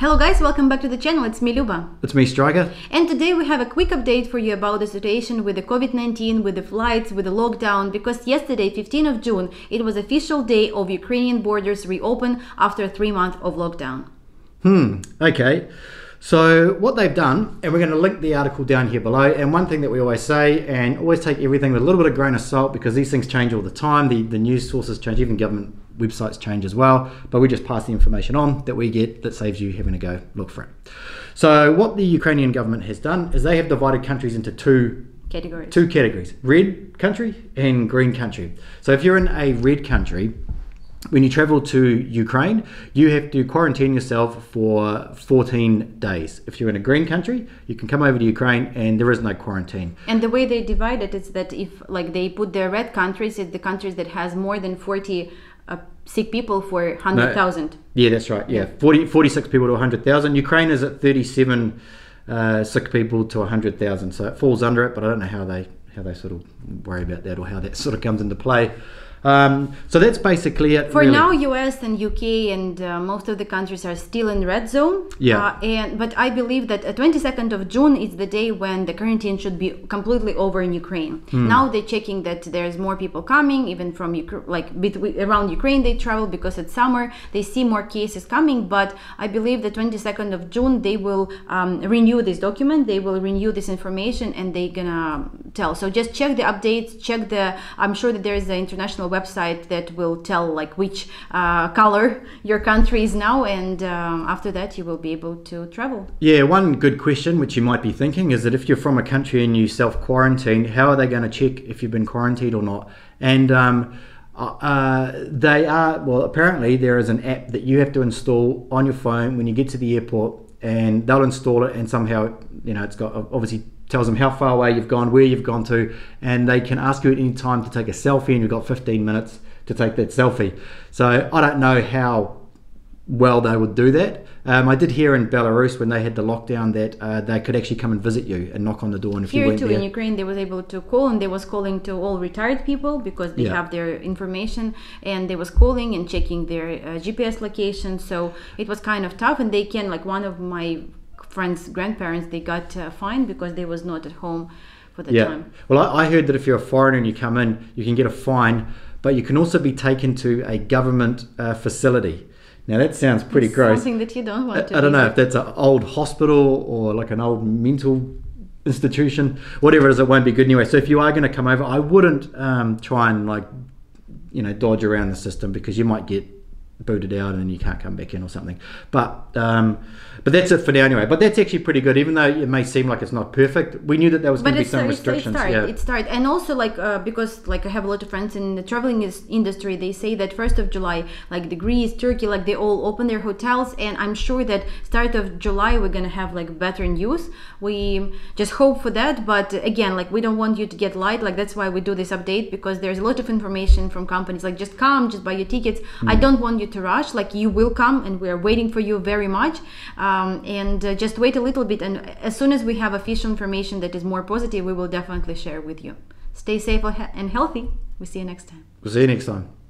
Hello guys, welcome back to the channel. It's me Luba. It's me Striker. And today we have a quick update for you about the situation with the COVID-19, with the flights, with the lockdown because yesterday, 15th of June, it was official day of Ukrainian borders reopen after 3 months of lockdown. Hmm, okay. So what they've done, and we're going to link the article down here below. And one thing that we always say, and always take everything with a little bit of grain of salt because these things change all the time. The the news sources change, even government websites change as well, but we just pass the information on that we get that saves you having to go look for it. So what the Ukrainian government has done is they have divided countries into two categories. Two categories: red country and green country. So if you're in a red country, when you travel to Ukraine, you have to quarantine yourself for 14 days. If you're in a green country, you can come over to Ukraine and there is no quarantine. And the way they divide it is that if like they put their red countries, it's the countries that has more than 40 uh, sick people for 100,000. No, yeah, that's right. Yeah, 40, 46 people to 100,000. Ukraine is at 37 uh, sick people to 100,000. So it falls under it, but I don't know how they how they sort of worry about that or how that sort of comes into play. Um, so that's basically it. For really. now, US and UK and uh, most of the countries are still in red zone. Yeah. Uh, and but I believe that 22nd uh, of June is the day when the quarantine should be completely over in Ukraine. Mm. Now they're checking that there's more people coming, even from Ukraine, like between, around Ukraine they travel because it's summer. They see more cases coming, but I believe the 22nd of June they will um, renew this document. They will renew this information and they're gonna um, tell. So just check the updates. Check the. I'm sure that there is the international website that will tell like which uh, color your country is now, and uh, after that you will be able to travel. Yeah, one good question which you might be thinking is that if you're from a country and you self quarantine, how are they going to check if you've been quarantined or not? And um, uh, uh, they are well. Apparently, there is an app that you have to install on your phone when you get to the airport and they'll install it and somehow you know it's got obviously tells them how far away you've gone where you've gone to and they can ask you at any time to take a selfie and you've got 15 minutes to take that selfie so i don't know how well they would do that. Um, I did hear in Belarus when they had the lockdown that uh, they could actually come and visit you and knock on the door. And if Here you went too, there, in Ukraine, they was able to call and they was calling to all retired people because they yeah. have their information and they was calling and checking their uh, GPS location. So it was kind of tough, and they can like one of my friends' grandparents, they got uh, fined because they was not at home for the yeah. time. Well, I, I heard that if you're a foreigner and you come in, you can get a fine, but you can also be taken to a government uh, facility. Now that sounds pretty it's gross. Something that you don't want to. I, I don't know if that's an old hospital or like an old mental institution, whatever it is, it won't be good anyway. So if you are going to come over, I wouldn't um, try and like you know dodge around the system because you might get booted out and you can't come back in or something. But um, but that's it for now anyway. But that's actually pretty good, even though it may seem like it's not perfect. We knew that there was going to be some it's, restrictions. yeah, it started, and also like uh, because like I have a lot of friends in the traveling is- industry, they say that first of July, like the Greece, Turkey, like they all open their hotels, and I'm sure that start of July we're gonna have like better news. We just hope for that, but again, like we don't want you to get lied. Like that's why we do this update because there's a lot of information from companies. Like just come, just buy your tickets. Mm. I don't want you rush. like you will come and we are waiting for you very much um, and uh, just wait a little bit and as soon as we have official information that is more positive we will definitely share with you stay safe and healthy we see you next time we'll see you next time